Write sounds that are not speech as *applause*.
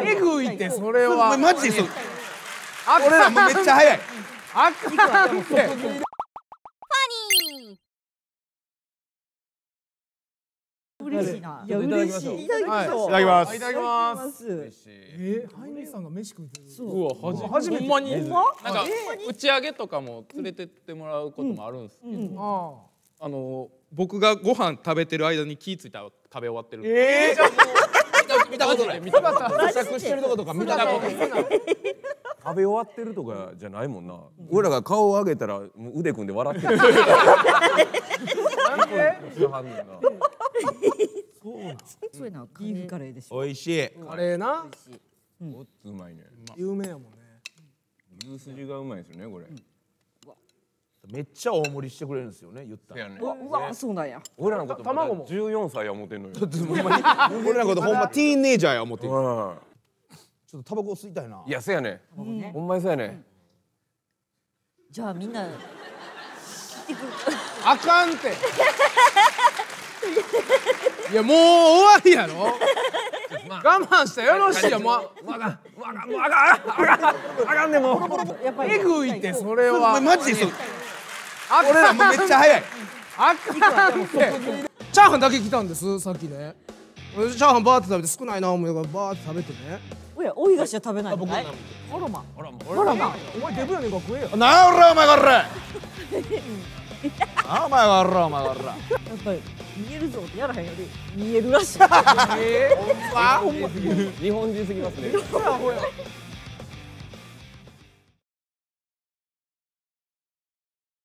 えぐいってそれはマジでそう俺らもめっちゃ早いあかんってファニー嬉しいな。いや嬉しい。いただきましいただきます。いただきます。え、ハイネさんが飯食うてる。うわ、初めて。ほんまに。なんか打ち上げとかも連れてってもらうこともあるんですけど、あの僕がご飯食べてる間に気付いたら食べ終わってる。ええ。たことない。試作してるとことか見たことない。食べ終わってるとかじゃないもんな。俺らが顔を上げたら腕組んで笑ってる。そうな。ビーフカレーでしょ。美味しい。カレーな。うまいね。有名やもんね。牛筋がうまいですよねこれ。めっちゃ大盛りしてくれるんですよね言ったら、ね、うわうわそうなんや俺らのこと卵も歳や思てんのよ俺らのことほんまティーンイジャーや思ってうん、ちょっとタバコ吸いたいないやせやね、ほんまにせやね、うん、じゃあみんなあかんっていやもう終わりやろ我慢してよろしいよ、もう。わかん、わかん、わかん、わかん、わでも。えぐいって、それは。マジでそう。俺らもめっちゃ早いあかんってチャーハンだけ来たんですさっきねチャーハンバーって食べて少ないな思いながらバーって食べてねおやおいがしは食べないのかいあらまあらまあらお前デブやねんか食えよなおらお前がおらあ *laughs* お前がおらお前がおらやっぱり見えるぞってやらへんより見えるらしいえー、ほんま日本人すぎますねほらほら